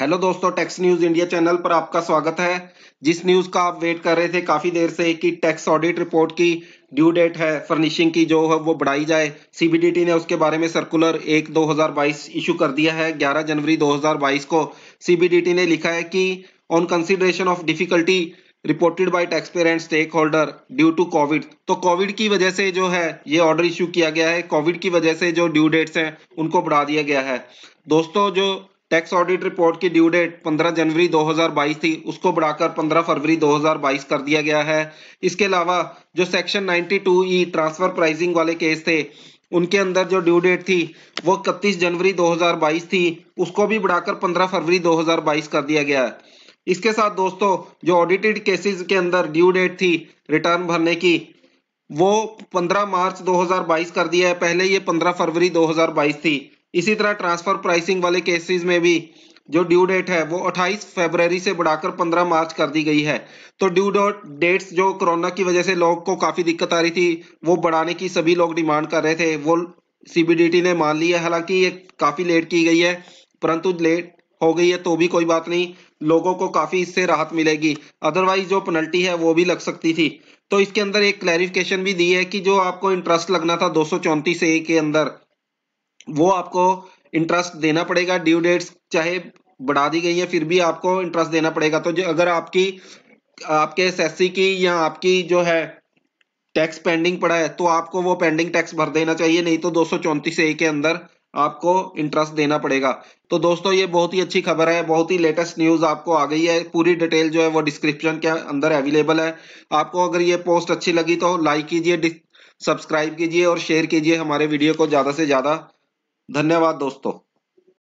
hello दोस्तों tax news India channel पर आपका स्वागत है जिस न्यूज का आप वेट कर रहे थे काफी देर से कि टैक्स ऑडिट रिपोर्ट की ड्यू डेट है फर्निशिंग की जो है वो बढ़ाई जाए सीबीडीटी ने उसके बारे में सर्कुलर एक 2022 इशू कर दिया है 11 जनवरी 2022 को सीबीडीटी ने लिखा है कि on consideration of difficulty reported by tax parent stakeholder due to Covid तो कोविड की वजह से जो है ये ऑर्डर इश्यू किया गया है कोविड की वजह से जो ड्यू डेट्स हैं उनको बढ़ा दिया गया है दोस्तों जो टैक्स ऑडिट रिपोर्ट की ड्यू डेट 15 जनवरी 2022 थी उसको बढ़ाकर 15 फरवरी 2022 कर दिया गया है इसके अलावा जो सेक्शन 92 ई ट्रांसफर प्राइसिंग वाले केस थे उनके अंदर जो ड्यू डेट थी वो इकतीस जनवरी 2022 थी उसको भी बढ़ाकर 15 फरवरी 2022 कर दिया गया है इसके साथ दोस्तों जो ऑडिटेड केसेस के अंदर ड्यू डेट थी रिटर्न भरने की वो 15 मार्च 2022 कर दिया है पहले ये 15 फरवरी 2022 थी इसी तरह ट्रांसफर प्राइसिंग वाले केसेस में भी जो ड्यू डेट है वो 28 फरवरी से बढ़ाकर 15 मार्च कर दी गई है तो ड्यू डेट्स जो कोरोना की वजह से लोग को काफ़ी दिक्कत आ रही थी वो बढ़ाने की सभी लोग डिमांड कर रहे थे वो सीबीडीटी ने मान लिया है हालांकि ये काफ़ी लेट की गई है परंतु लेट हो गई है तो भी कोई बात नहीं लोगों को काफ़ी इससे राहत मिलेगी अदरवाइज जो पेनल्टी है वो भी लग सकती थी तो इसके अंदर एक क्लैरिफिकेशन भी दी है कि जो आपको इंटरेस्ट लगना था दो के अंदर वो आपको इंटरेस्ट देना पड़ेगा ड्यू डेट्स चाहे बढ़ा दी गई है फिर भी आपको इंटरेस्ट देना पड़ेगा तो जो अगर आपकी आपके एस की या आपकी जो है टैक्स पेंडिंग पड़ा है तो आपको वो पेंडिंग टैक्स भर देना चाहिए नहीं तो दो सौ ए के अंदर आपको इंटरेस्ट देना पड़ेगा तो दोस्तों ये बहुत ही अच्छी खबर है बहुत ही लेटेस्ट न्यूज़ आपको आ गई है पूरी डिटेल जो है वो डिस्क्रिप्शन के अंदर अवेलेबल है आपको अगर ये पोस्ट अच्छी लगी तो लाइक कीजिए सब्सक्राइब कीजिए और शेयर कीजिए हमारे वीडियो को ज़्यादा से ज़्यादा धन्यवाद दोस्तों